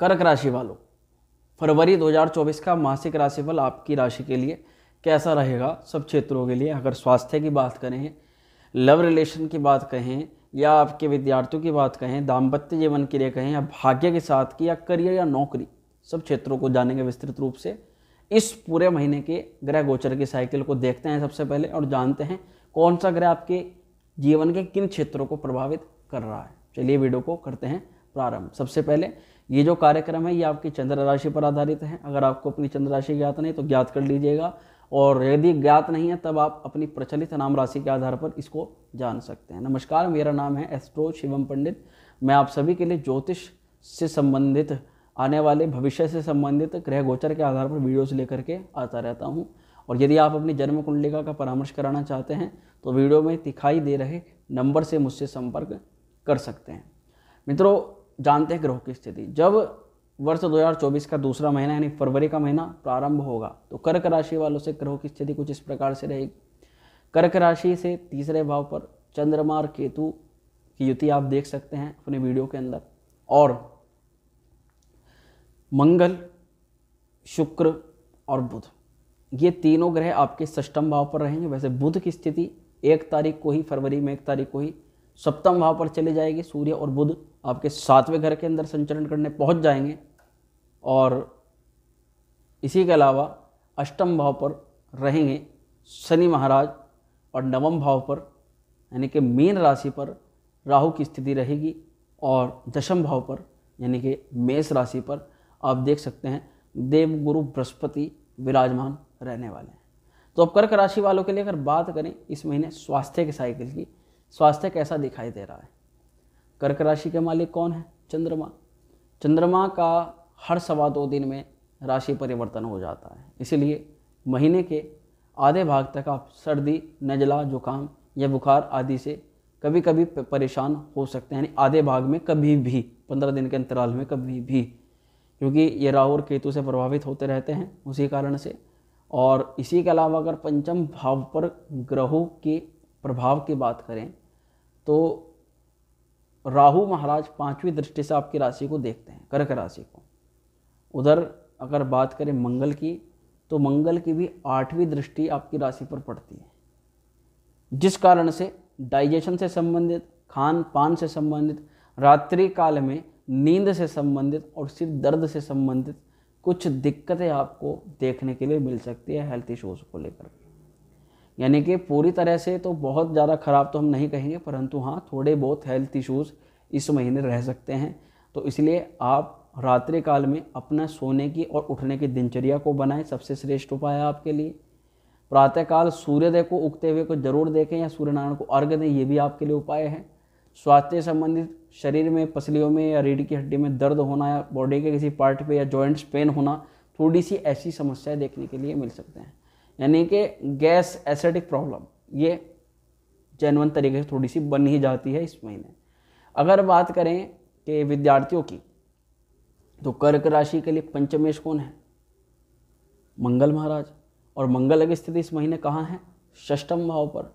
कर्क राशि वालों फरवरी 2024 का मासिक राशिफल आपकी राशि के लिए कैसा रहेगा सब क्षेत्रों के लिए अगर स्वास्थ्य की बात करें लव रिलेशन की बात कहें या आपके विद्यार्थियों की बात कहें दाम्पत्य जीवन के लिए कहें या भाग्य के साथ की या करियर या नौकरी सब क्षेत्रों को जानेंगे विस्तृत रूप से इस पूरे महीने के ग्रह गोचर की साइकिल को देखते हैं सबसे पहले और जानते हैं कौन सा ग्रह आपके जीवन के किन क्षेत्रों को प्रभावित कर रहा है चलिए वीडियो को करते हैं प्रारंभ सबसे पहले ये जो कार्यक्रम है ये आपकी चंद्र राशि पर आधारित है अगर आपको अपनी चंद्र राशि ज्ञात नहीं तो ज्ञात कर लीजिएगा और यदि ज्ञात नहीं है तब आप अपनी प्रचलित नाम राशि के आधार पर इसको जान सकते हैं नमस्कार मेरा नाम है एस्ट्रो शिवम पंडित मैं आप सभी के लिए ज्योतिष से संबंधित आने वाले भविष्य से संबंधित ग्रह गोचर के आधार पर वीडियोस लेकर के आता रहता हूँ और यदि आप अपनी जन्म कुंडलिका का परामर्श कराना चाहते हैं तो वीडियो में दिखाई दे रहे नंबर से मुझसे संपर्क कर सकते हैं मित्रों जानते हैं ग्रह की स्थिति जब वर्ष 2024 का दूसरा महीना यानी फरवरी का महीना प्रारंभ होगा तो कर्क राशि वालों से ग्रहों की स्थिति कुछ इस प्रकार से रहेगी कर्क राशि से तीसरे भाव पर चंद्रमा और केतु की युति आप देख सकते हैं अपने वीडियो के अंदर और मंगल शुक्र और बुध ये तीनों ग्रह आपके सष्टम भाव पर रहेंगे वैसे बुध की स्थिति एक तारीख को ही फरवरी में एक तारीख को ही सप्तम भाव पर चले जाएगी सूर्य और बुध आपके सातवें घर के अंदर संचरण करने पहुंच जाएंगे और इसी के अलावा अष्टम भाव पर रहेंगे शनि महाराज और नवम भाव पर यानी कि मीन राशि पर राहु की स्थिति रहेगी और दशम भाव पर यानी कि मेष राशि पर आप देख सकते हैं देव गुरु बृहस्पति विराजमान रहने वाले हैं तो अब कर्क राशि वालों के लिए अगर बात करें इस महीने स्वास्थ्य के साइकिल की स्वास्थ्य कैसा दिखाई दे रहा है कर्क राशि के मालिक कौन है चंद्रमा चंद्रमा का हर सवा दो दिन में राशि परिवर्तन हो जाता है इसीलिए महीने के आधे भाग तक आप सर्दी नजला जुकाम या बुखार आदि से कभी कभी परेशान हो सकते हैं यानी आधे भाग में कभी भी पंद्रह दिन के अंतराल में कभी भी क्योंकि ये राहु और केतु से प्रभावित होते रहते हैं उसी कारण से और इसी के अलावा अगर पंचम भाव पर ग्रहों के प्रभाव की बात करें तो राहु महाराज पांचवी दृष्टि से आपकी राशि को देखते हैं कर्क राशि को उधर अगर बात करें मंगल की तो मंगल की भी आठवीं दृष्टि आपकी राशि पर पड़ती है जिस कारण से डाइजेशन से संबंधित खान पान से संबंधित रात्रि काल में नींद से संबंधित और सिर दर्द से संबंधित कुछ दिक्कतें आपको देखने के लिए मिल सकती है हेल्थ इशूज़ को लेकर यानी कि पूरी तरह से तो बहुत ज़्यादा ख़राब तो हम नहीं कहेंगे परंतु हाँ थोड़े बहुत हेल्थ इशूज़ इस महीने रह सकते हैं तो इसलिए आप रात्रि काल में अपना सोने की और उठने की दिनचर्या को बनाएं सबसे श्रेष्ठ उपाय आपके लिए प्रातःकाल सूर्योदय को उगते हुए को जरूर देखें या सूर्यनारायण को अर्घ दें ये भी आपके लिए उपाय है स्वास्थ्य संबंधित शरीर में पसलियों में या रीढ़ की हड्डी में दर्द होना या बॉडी के किसी पार्ट पे या जॉइंट्स पेन होना थोड़ी सी ऐसी समस्याएं देखने के लिए मिल सकते हैं यानी कि गैस एसिडिक प्रॉब्लम ये जैनवन तरीके से थोड़ी सी बन ही जाती है इस महीने अगर बात करें कि विद्यार्थियों की तो कर्क राशि के लिए पंचमेश कौन है मंगल महाराज और मंगल की स्थिति इस महीने कहाँ है षष्टम भाव पर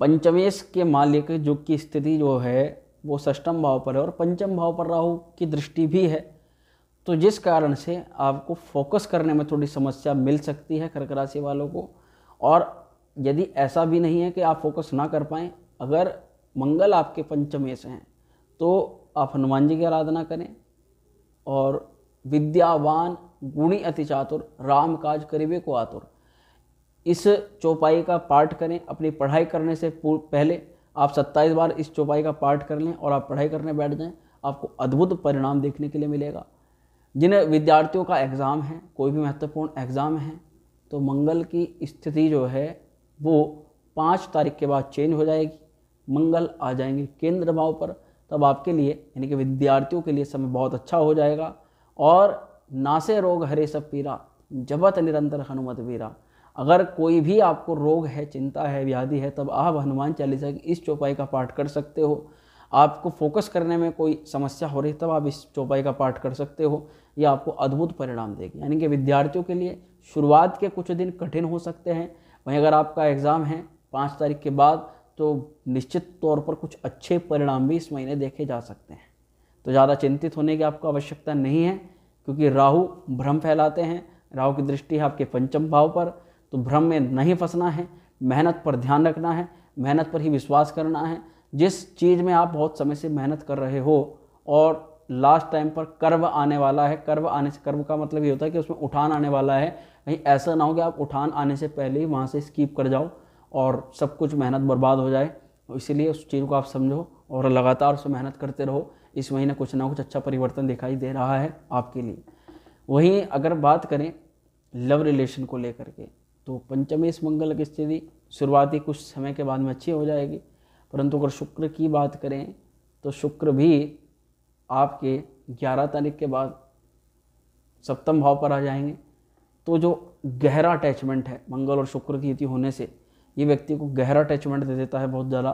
पंचमेश के मालिक जो की स्थिति जो है वो षष्टम भाव पर है और पंचम भाव पर राहु की दृष्टि भी है तो जिस कारण से आपको फोकस करने में थोड़ी समस्या मिल सकती है कर्क राशि वालों को और यदि ऐसा भी नहीं है कि आप फोकस ना कर पाएँ अगर मंगल आपके पंचमेश हैं तो आप हनुमान जी की आराधना करें और विद्यावान गुणी अति चातुर राम काज करीबे को आतुर इस चौपाई का पाठ करें अपनी पढ़ाई करने से पहले आप 27 बार इस चौपाई का पाठ कर लें और आप पढ़ाई करने बैठ जाएं आपको अद्भुत परिणाम देखने के लिए मिलेगा जिन विद्यार्थियों का एग्ज़ाम है कोई भी महत्वपूर्ण एग्ज़ाम है तो मंगल की स्थिति जो है वो पाँच तारीख के बाद चेंज हो जाएगी मंगल आ जाएंगे केंद्र भाव पर तब आपके लिए यानी कि विद्यार्थियों के लिए समय बहुत अच्छा हो जाएगा और नासे रोग हरे सब पीरा जबत निरंतर हनुमत वीरा अगर कोई भी आपको रोग है चिंता है व्याधि है तब आप हनुमान चालीसा की इस चौपाई का पाठ कर सकते हो आपको फोकस करने में कोई समस्या हो रही तब आप इस चौपाई का पाठ कर सकते हो ये आपको अद्भुत परिणाम देगी यानी कि विद्यार्थियों के लिए शुरुआत के कुछ दिन कठिन हो सकते हैं वहीं अगर आपका एग्ज़ाम है पाँच तारीख के बाद तो निश्चित तौर पर कुछ अच्छे परिणाम भी इस महीने देखे जा सकते हैं तो ज़्यादा चिंतित होने की आपको आवश्यकता नहीं है क्योंकि राहु भ्रम फैलाते हैं राहु की दृष्टि है आपके पंचम भाव पर तो भ्रम में नहीं फंसना है मेहनत पर ध्यान रखना है मेहनत पर ही विश्वास करना है जिस चीज़ में आप बहुत समय से मेहनत कर रहे हो और लास्ट टाइम पर कर्व आने वाला है कर्व आने से कर्व का मतलब ये होता है कि उसमें उठान आने वाला है कहीं ऐसा ना हो कि आप उठान आने से पहले ही वहाँ से स्कीप कर जाओ और सब कुछ मेहनत बर्बाद हो जाए तो इसीलिए उस चीज़ को आप समझो और लगातार उस मेहनत करते रहो इस महीने कुछ ना कुछ अच्छा परिवर्तन दिखाई दे रहा है आपके लिए वहीं अगर बात करें लव रिलेशन को लेकर के तो पंचमेश मंगल की स्थिति शुरुआती कुछ समय के बाद में अच्छी हो जाएगी परंतु अगर शुक्र की बात करें तो शुक्र भी आपके 11 तारीख के बाद सप्तम भाव पर आ जाएंगे तो जो गहरा अटैचमेंट है मंगल और शुक्र की युति होने से ये व्यक्ति को गहरा अटैचमेंट दे देता है बहुत ज़्यादा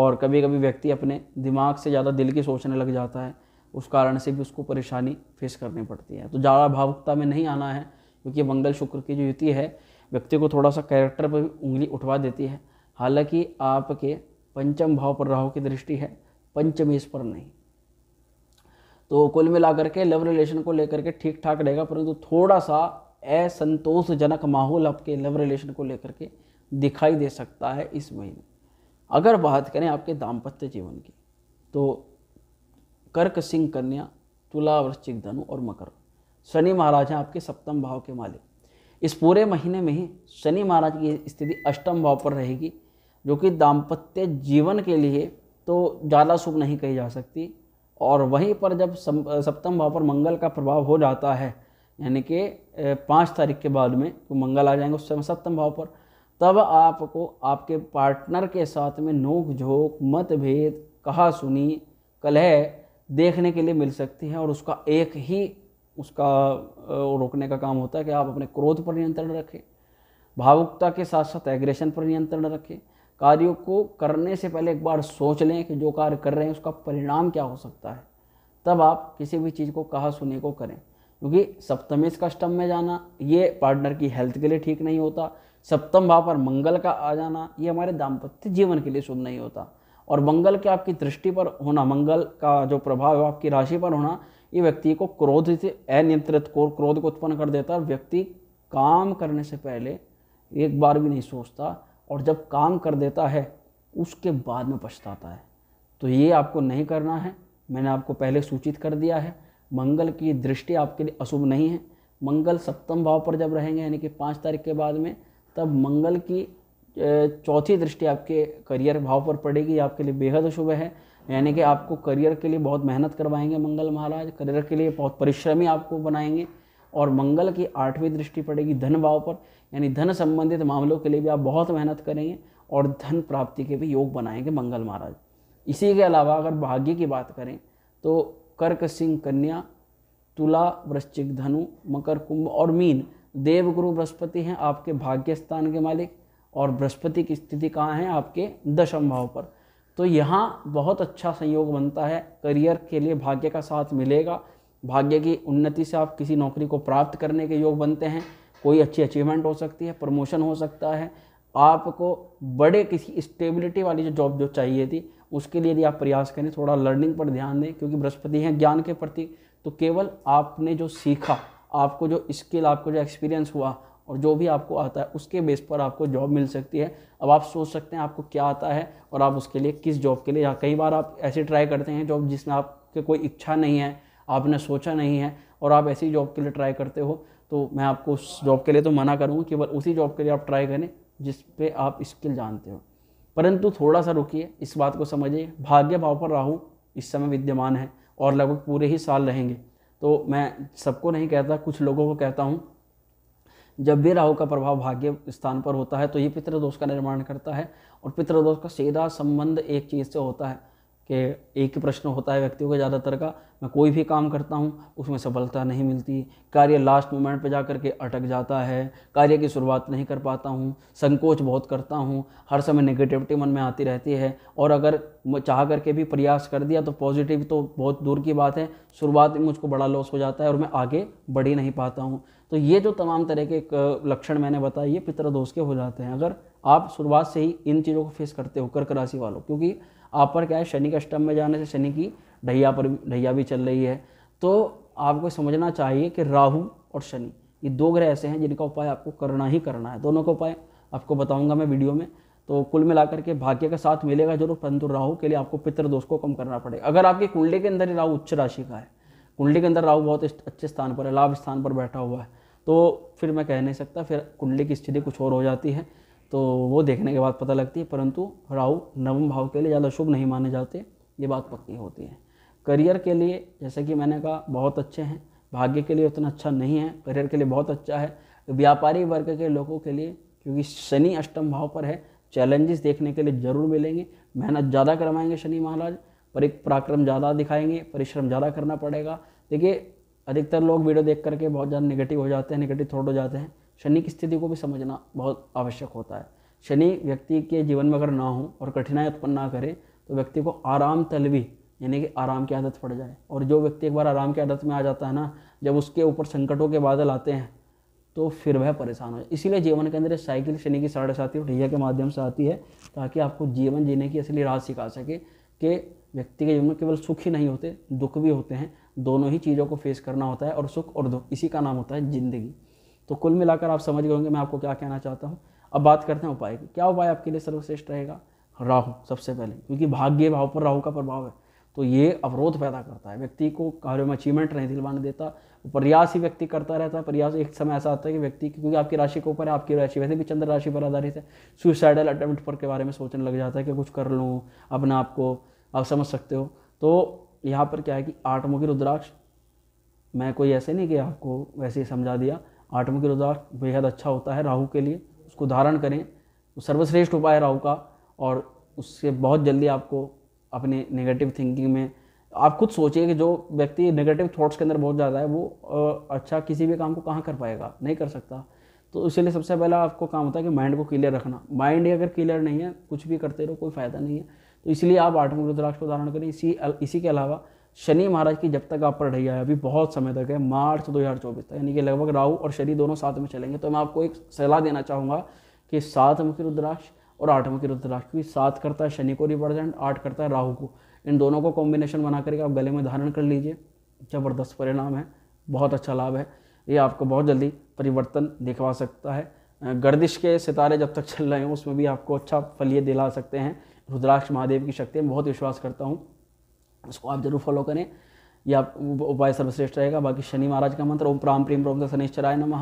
और कभी कभी व्यक्ति अपने दिमाग से ज़्यादा दिल की सोचने लग जाता है उस कारण से भी उसको परेशानी फेस करनी पड़ती है तो ज़्यादा भावुकता में नहीं आना है क्योंकि मंगल शुक्र की जो युति है व्यक्ति को थोड़ा सा कैरेक्टर पर भी उंगली उठवा देती है हालांकि आपके पंचम भाव पर राहु की दृष्टि है पंचमेश पर नहीं तो कुल मिलाकर के लव रिलेशन को लेकर के ठीक ठाक रहेगा परंतु थोड़ा सा असंतोषजनक माहौल आपके लव रिलेशन को लेकर के दिखाई दे सकता है इस महीने अगर बात करें आपके दाम्पत्य जीवन की तो कर्क सिंह कन्या तुला वृश्चिक धनु और मकर शनि महाराज हैं आपके सप्तम भाव के मालिक इस पूरे महीने में ही शनि महाराज की स्थिति अष्टम भाव पर रहेगी जो कि दाम्पत्य जीवन के लिए तो ज़्यादा शुभ नहीं कही जा सकती और वहीं पर जब सप्तम भाव पर मंगल का प्रभाव हो जाता है यानी कि पाँच तारीख के बाद में तो मंगल आ जाएंगे उस समय सप्तम भाव पर तब आपको आपके पार्टनर के साथ में नोक झोंक मतभेद कहा सुनी कलह देखने के लिए मिल सकती है और उसका एक ही उसका रोकने का काम होता है कि आप अपने क्रोध पर नियंत्रण रखें भावुकता के साथ साथ एग्रेशन पर नियंत्रण रखें कार्यों को करने से पहले एक बार सोच लें कि जो कार्य कर रहे हैं उसका परिणाम क्या हो सकता है तब आप किसी भी चीज़ को कहा सुने को करें क्योंकि सप्तमेश कष्टम में जाना ये पार्टनर की हेल्थ के लिए ठीक नहीं होता सप्तम भाव पर मंगल का आ जाना ये हमारे दाम्पत्य जीवन के लिए शुभ नहीं होता और मंगल के आपकी दृष्टि पर होना मंगल का जो प्रभाव है आपकी राशि पर होना ये व्यक्ति को क्रोध से अनियंत्रित को क्रोध को उत्पन्न कर देता है व्यक्ति काम करने से पहले एक बार भी नहीं सोचता और जब काम कर देता है उसके बाद में पछताता है तो ये आपको नहीं करना है मैंने आपको पहले सूचित कर दिया है मंगल की दृष्टि आपके लिए अशुभ नहीं है मंगल सप्तम भाव पर जब रहेंगे यानी कि पाँच तारीख के बाद में तब मंगल की चौथी दृष्टि आपके करियर भाव पर पड़ेगी आपके लिए बेहद अशुभ है यानी कि आपको करियर के लिए बहुत मेहनत करवाएंगे मंगल महाराज करियर के लिए बहुत परिश्रमी आपको बनाएंगे और मंगल की आठवीं दृष्टि पड़ेगी धन भाव पर यानी धन संबंधित मामलों के लिए भी आप बहुत मेहनत करेंगे और धन प्राप्ति के भी योग बनाएंगे मंगल महाराज इसी के अलावा अगर भाग्य की बात करें तो कर्क सिंह कन्या तुला वृश्चिक धनु मकर कुंभ और मीन देवगुरु बृहस्पति हैं आपके भाग्य स्थान के मालिक और बृहस्पति की स्थिति कहाँ है आपके दशम भाव पर तो यहाँ बहुत अच्छा संयोग बनता है करियर के लिए भाग्य का साथ मिलेगा भाग्य की उन्नति से आप किसी नौकरी को प्राप्त करने के योग बनते हैं कोई अच्छी अचीवमेंट हो सकती है प्रमोशन हो सकता है आपको बड़े किसी स्टेबिलिटी वाली जो जॉब जो चाहिए थी उसके लिए यदि आप प्रयास करें थोड़ा लर्निंग पर ध्यान दें क्योंकि बृहस्पति हैं ज्ञान के प्रति तो केवल आपने जो सीखा आपको जो स्किल आपको जो एक्सपीरियंस हुआ और जो भी आपको आता है उसके बेस पर आपको जॉब मिल सकती है अब आप सोच सकते हैं आपको क्या आता है और आप उसके लिए किस जॉब के लिए या कई बार आप ऐसे ट्राई करते हैं जॉब जिसमें आपके कोई इच्छा नहीं है आपने सोचा नहीं है और आप ऐसी जॉब के लिए ट्राई करते हो तो मैं आपको उस जॉब के लिए तो मना करूँगा केवल उसी जॉब के लिए आप ट्राई करें जिस पे आप स्किल जानते हो परंतु थोड़ा सा रुकिए इस बात को समझिए भाग्य भाव पर राहु इस समय विद्यमान है और लगभग पूरे ही साल रहेंगे तो मैं सबको नहीं कहता कुछ लोगों को कहता हूँ जब भी राहु का प्रभाव भाग्य स्थान पर होता है तो ये पितृदोष का निर्माण करता है और पितृदोष का सीधा संबंध एक चीज़ से होता है कि एक ही प्रश्न होता है व्यक्तियों का ज़्यादातर का मैं कोई भी काम करता हूँ उसमें सफलता नहीं मिलती कार्य लास्ट मोमेंट पे जा कर के अटक जाता है कार्य की शुरुआत नहीं कर पाता हूँ संकोच बहुत करता हूँ हर समय नेगेटिविटी मन में आती रहती है और अगर चाह करके भी प्रयास कर दिया तो पॉजिटिव तो बहुत दूर की बात है शुरुआत में मुझको बड़ा लॉस हो जाता है और मैं आगे बढ़ ही नहीं पाता हूँ तो ये जो तमाम तरह के लक्षण मैंने बताए ये पितृदोष के हो जाते हैं अगर आप शुरुआत से ही इन चीज़ों को फेस करते हो कर्क राशि वालों क्योंकि आप पर क्या है शनि के अष्टम में जाने से शनि की ढैया पर ढैया भी चल रही है तो आपको समझना चाहिए कि राहु और शनि ये दो ग्रह ऐसे हैं जिनका उपाय आपको करना ही करना है दोनों का उपाय आपको बताऊंगा मैं वीडियो में तो कुल मिलाकर के भाग्य का साथ मिलेगा जरूर परंतु राहु के लिए आपको पितर दोष को कम करना पड़ेगा अगर आपके कुंडली के अंदर ही राहु उच्च राशि का है कुंडली के अंदर राहु बहुत अच्छे स्थान पर है लाभ स्थान पर बैठा हुआ है तो फिर मैं कह नहीं सकता फिर कुंडली की स्थिति कुछ और हो जाती है तो वो देखने के बाद पता लगती है परंतु राहु नवम भाव के लिए ज़्यादा शुभ नहीं माने जाते ये बात पक्की होती है करियर के लिए जैसे कि मैंने कहा बहुत अच्छे हैं भाग्य के लिए उतना अच्छा नहीं है करियर के लिए बहुत अच्छा है व्यापारी वर्ग के लोगों के लिए क्योंकि शनि अष्टम भाव पर है चैलेंजेस देखने के लिए ज़रूर मिलेंगे मेहनत ज़्यादा करवाएंगे शनि महाराज पर एक पराक्रम ज़्यादा दिखाएंगे परिश्रम ज़्यादा करना पड़ेगा देखिए अधिकतर लोग वीडियो देख करके बहुत ज़्यादा नेगेटिव हो जाते हैं नेगेटिव थॉट हो जाते हैं शनि की स्थिति को भी समझना बहुत आवश्यक होता है शनि व्यक्ति के जीवन में अगर ना हो और कठिनाई उत्पन्न ना करे तो व्यक्ति को आराम तलवी यानी कि आराम की आदत पड़ जाए और जो व्यक्ति एक बार आराम की आदत में आ जाता है ना जब उसके ऊपर संकटों के बादल आते हैं तो फिर वह परेशान हो जाए इसीलिए जीवन के अंदर साइकिल शनि की साढ़े साथी और ढैया के माध्यम से आती है ताकि आपको जीवन जीने की असली राह सिखा सके कि व्यक्ति के जीवन में केवल सुख ही नहीं होते दुख भी होते हैं दोनों ही चीज़ों को फेस करना होता है और सुख और दुख इसी का नाम होता है ज़िंदगी तो कुल मिलाकर आप समझ गए होंगे मैं आपको क्या कहना चाहता हूँ अब बात करते हैं उपाय की क्या उपाय आपके लिए सर्वश्रेष्ठ रहेगा राहु सबसे पहले क्योंकि भाग्य भाव पर राहु का प्रभाव है तो ये अवरोध पैदा करता है व्यक्ति को कार्य में अचीवमेंट नहीं दिलवाने देता प्रयास ही व्यक्ति करता रहता है प्रयास एक समय ऐसा आता है कि व्यक्ति क्योंकि आपकी राशि के ऊपर है आपकी राशि वैसे भी चंद्र राशि पर आधारित है सुसाइडल अटेम्प्ट पर के बारे में सोचने लग जाता है कि कुछ कर लूँ अपने आप को आप समझ सकते हो तो यहाँ पर क्या है कि आठमुखी रुद्राक्ष मैं कोई ऐसे नहीं कि आपको वैसे ही समझा दिया आठवें के रोज़ा बेहद अच्छा होता है राहु के लिए उसको धारण करें सर्वश्रेष्ठ उपाय है राहु का और उससे बहुत जल्दी आपको अपने नेगेटिव थिंकिंग में आप खुद सोचिए कि जो व्यक्ति नेगेटिव थॉट्स के अंदर बहुत ज़्यादा है वो अच्छा किसी भी काम को कहाँ कर पाएगा नहीं कर सकता तो इसीलिए सबसे पहला आपको काम होता है कि माइंड को क्लियर रखना माइंड अगर क्लियर नहीं है कुछ भी करते रहो कोई फ़ायदा नहीं है तो इसलिए आप आठवें रुद्राक्ष को धारण करें इसी इसी के अलावा शनि महाराज की जब तक आप पर रही है अभी बहुत समय तक है मार्च 2024 तक यानी कि लगभग राहु और शनि दोनों साथ में चलेंगे तो मैं आपको एक सलाह देना चाहूँगा कि सात मुखी रुद्राक्ष और आठ मुखी रुद्राक्ष क्योंकि सात करता है शनि को रिप्रेजेंट आठ करता है राहू को इन दोनों को कॉम्बिनेशन बना करके आप गले में धारण कर लीजिए ज़बरदस्त परिणाम है बहुत अच्छा लाभ है ये आपको बहुत जल्दी परिवर्तन दिखवा सकता है गर्दिश के सितारे जब तक चल रहे हैं उसमें भी आपको अच्छा ये दिला सकते हैं रुद्राक्ष महादेव की शक्ति में बहुत विश्वास करता हूँ उसको आप जरूर फॉलो करें यह आप उपाय सर्वश्रेष्ठ रहेगा बाकी शनि महाराज का मंत्र ओम प्राम प्रेम प्रोम शनिश्चराय नम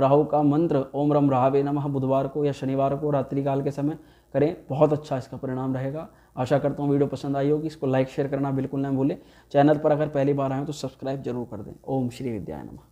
राहु का मंत्र ओम रम राहवे नम बुधवार को या शनिवार को रात्रि काल के समय करें बहुत अच्छा इसका परिणाम रहेगा आशा करता हूँ वीडियो पसंद आई होगी इसको लाइक शेयर करना बिल्कुल ना भूलें चैनल पर अगर पहली बार आए तो सब्सक्राइब जरूर कर दें ओम श्री विद्याय नमः